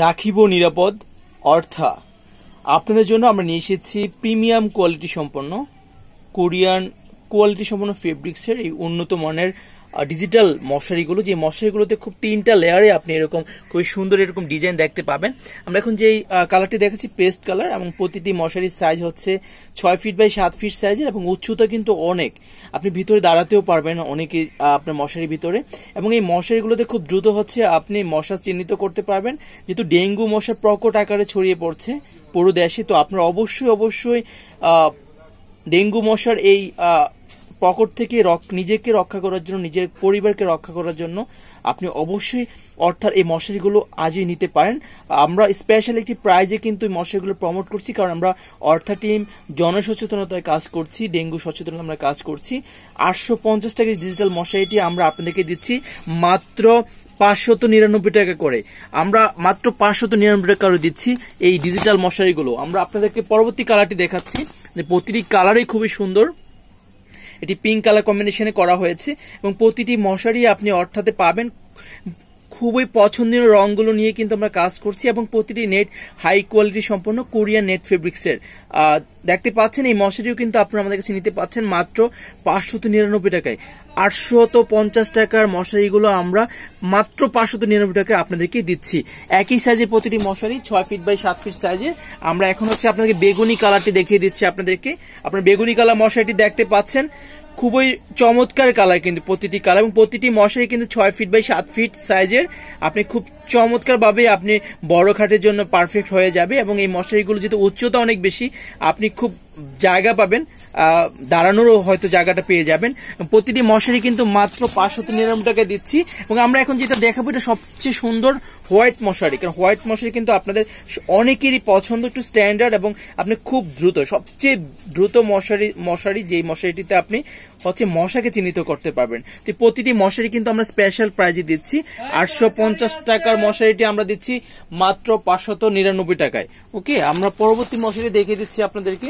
রাখিব নিরাপদ অর্থা আপনাদের জন্য আমরা নিয়ে এসেছি প্রিমিয়াম কোয়ালিটি সম্পন্ন কোরিয়ান কোয়ালিটি সম্পন্ন ফেব্রিক্সের এই উন্নত মানের ডিজিটাল মশারিগুলো যে মশারিগুলোতে খুব তিনটা লেয়ারে আপনি এরকম খুবই সুন্দর এরকম ডিজাইন দেখতে পাবেন আমরা এখন যেই কালারটি দেখাচ্ছি পেস্ট কালার এবং প্রতিটি মশারির সাইজ হচ্ছে ছয় ফিট বাই সাত ফিট সাইজের এবং উচ্চতা কিন্তু অনেক আপনি ভিতরে দাঁড়াতেও পারবেন অনেকে আপনার মশারির ভিতরে এবং এই মশারিগুলোতে খুব দ্রুত হচ্ছে আপনি মশা চিহ্নিত করতে পারবেন যেহেতু ডেঙ্গু মশা প্রকট আকারে ছড়িয়ে পড়ছে পুরো দেশে তো আপনার অবশ্যই অবশ্যই ডেঙ্গু মশার এই পকেট থেকে নিজেকে রক্ষা করার জন্য নিজের পরিবারকে রক্ষা করার জন্য আপনি অবশ্যই অর্থাৎ এই মশারিগুলো আজই নিতে পারেন আমরা স্পেশাল একটি প্রাইজে কিন্তু এই মশারিগুলো প্রমোট করছি কারণ আমরা অর্থা টিম জনসচেতনতায় কাজ করছি ডেঙ্গু সচেতনতা আমরা কাজ করছি আটশো পঞ্চাশ টাকার ডিজিটাল মশারিটি আমরা আপনাদেরকে দিচ্ছি মাত্র পাঁচশত নিরানব্বই টাকা করে আমরা মাত্র পাঁচশত নিরানব্বই টাকা করে দিচ্ছি এই ডিজিটাল মশারিগুলো আমরা আপনাদেরকে পরবর্তী কালারটি দেখাচ্ছি যে প্রতিটি কালারই খুবই সুন্দর এটি পিঙ্ক কালার কম্বিনেশনে করা হয়েছে এবং প্রতিটি মশারি আপনি অর্থাতে পাবেন খুবই পছন্দের রঙগুলো নিয়ে কিন্তু আমরা কাজ করছি এবং প্রতিটি নেট হাই কোয়ালিটি সম্পন্ন কোরিয়ান নেট ফেব্রিক্সের দেখতে পাচ্ছেন এই মশারিও কিন্তু আপনারা আমাদের কাছে নিতে পাচ্ছেন মাত্র পাঁচশত নিরানব্বই টাকায় আটশত পঞ্চাশ টাকার মশারিগুলো আমরা মাত্র পাঁচশত নিরানব্বই টাকায় আপনাদেরকে দিচ্ছি একই সাইজের প্রতিটি মশারি ছয় ফিট বাই সাত ফিট সাইজে আমরা এখন হচ্ছে আপনাদের বেগুনি কালারটি দেখিয়ে দিচ্ছি আপনাদেরকে আপনার বেগুনি কালার মশারিটি দেখতে পাচ্ছেন খুবই চমৎকার কালার কিন্তু প্রতিটি কালার এবং প্রতিটি মশারি কিন্তু ছয় ফিট বাই সাত ফিট সাইজের আপনি খুব চমৎকারভাবে আপনি বড় খাটের জন্য পারফেক্ট হয়ে যাবে এবং এই মশারিগুলো যেহেতু উচ্চতা অনেক বেশি আপনি খুব জায়গা পাবেন দাঁড়ানোরও হয়তো জায়গাটা পেয়ে যাবেন প্রতিটি মশারি কিন্তু মাত্র পাঁচশো নিরানব্বই টাকা দিচ্ছি এবং আমরা এখন যেটা দেখাবো এটা সবচেয়ে সুন্দর হোয়াইট মশারি কারণ হোয়াইট মশারি কিন্তু আপনাদের অনেকেরই পছন্দ একটু স্ট্যান্ডার্ড এবং আপনি খুব দ্রুত সবচেয়ে দ্রুত মশারি মশারি যেই মশারিটিতে আপনি হচ্ছে মশাকে চিহ্নিত করতে পারবেন তো প্রতিটি মশারি কিন্তু আমরা স্পেশাল প্রাইজে দিচ্ছি আটশো টাকার মশারিটি আমরা দিচ্ছি মাত্র পাঁচশত নিরানব্বই টাকায় ওকে আমরা পরবর্তী মশারি দেখিয়ে দিচ্ছি আপনাদেরকে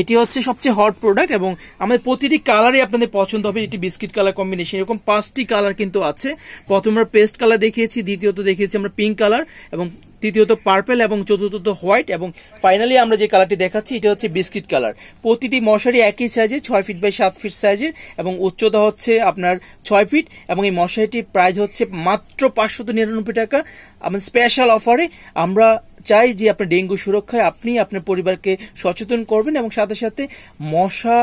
এটি হচ্ছে সবচেয়ে হট প্রোডাক্ট এবং আমাদের প্রতিটি কালারই আপনাদের পছন্দ হবে এটি বিস্কিট কালার কম্বিনেশন এরকম পাঁচটি কালার কিন্তু আছে প্রথমে আমরা পেস্ট কালার দেখিয়েছি দ্বিতীয়ত দেখিয়েছি আমরা পিঙ্ক কালার এবং তৃতীয়ত পার্পেল এবং চতুর্থত হোয়াইট এবং ফাইনালি আমরা যে কালারটি দেখাচ্ছি এটা হচ্ছে বিস্কিট কালার প্রতিটি মশারি একই সাইজে ছয় ফিট বাই সাত ফিট সাইজের এবং উচ্চতা হচ্ছে আপনার ছয় ফিট এবং এই মশারিটির প্রাইস হচ্ছে মাত্র পাঁচশত নিরানব্বই টাকা আমাদের স্পেশাল অফারে আমরা চাই যে আপনার ডেঙ্গু সুরক্ষায় আপনি আপনার পরিবারকে সচেতন করবেন এবং সাথে সাথে মশা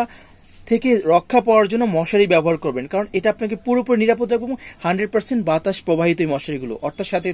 থেকে রক্ষা পাওয়ার জন্য মশারি ব্যবহার করবেন কারণ এটা আপনাকে পুরোপুরি নিরাপদ এবং হান্ড্রেড পার্সেন্ট বাতাস প্রবাহিত এই মশারিগুলো অর্থাৎ সাথে